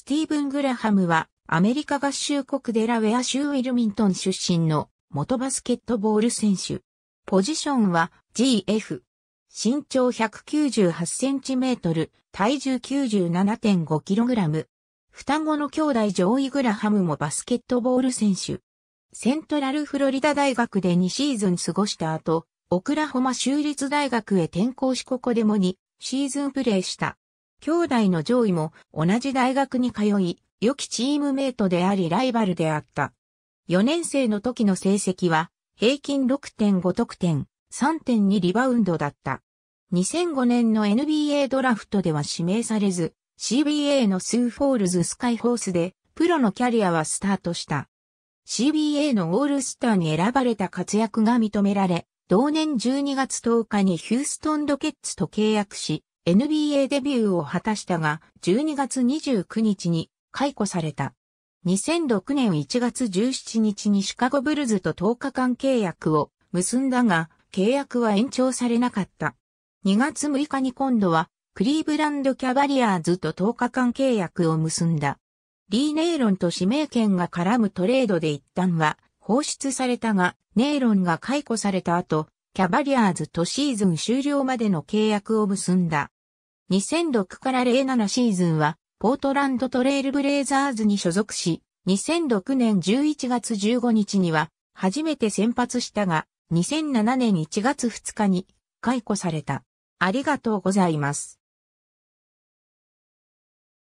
スティーブン・グラハムは、アメリカ合衆国デラウェア州ウィルミントン出身の元バスケットボール選手。ポジションは GF。身長198センチメートル、体重97.5キログラム。双子の兄弟上位グラハムもバスケットボール選手。セントラルフロリダ大学で2シーズン過ごした後、オクラホマ州立大学へ転校しここでも2シーズンプレーした。兄弟の上位も同じ大学に通い、良きチームメイトでありライバルであった。4年生の時の成績は平均6.5得点、3.2リバウンドだった。2005年の NBA ドラフトでは指名されず、CBA のスーフォールズスカイホースでプロのキャリアはスタートした。CBA のオールスターに選ばれた活躍が認められ、同年12月10日にヒューストンロケッツと契約し、NBA デビューを果たしたが、12月29日に解雇された。2006年1月17日にシカゴブルズと10日間契約を結んだが、契約は延長されなかった。2月6日に今度は、クリーブランドキャバリアーズと10日間契約を結んだ。リー・ネイロンと指名権が絡むトレードで一旦は放出されたが、ネイロンが解雇された後、キャバリアーズとシーズン終了までの契約を結んだ。2006から07シーズンは、ポートランドトレイルブレイザーズに所属し、2006年11月15日には、初めて先発したが、2007年1月2日に解雇された。ありがとうございます。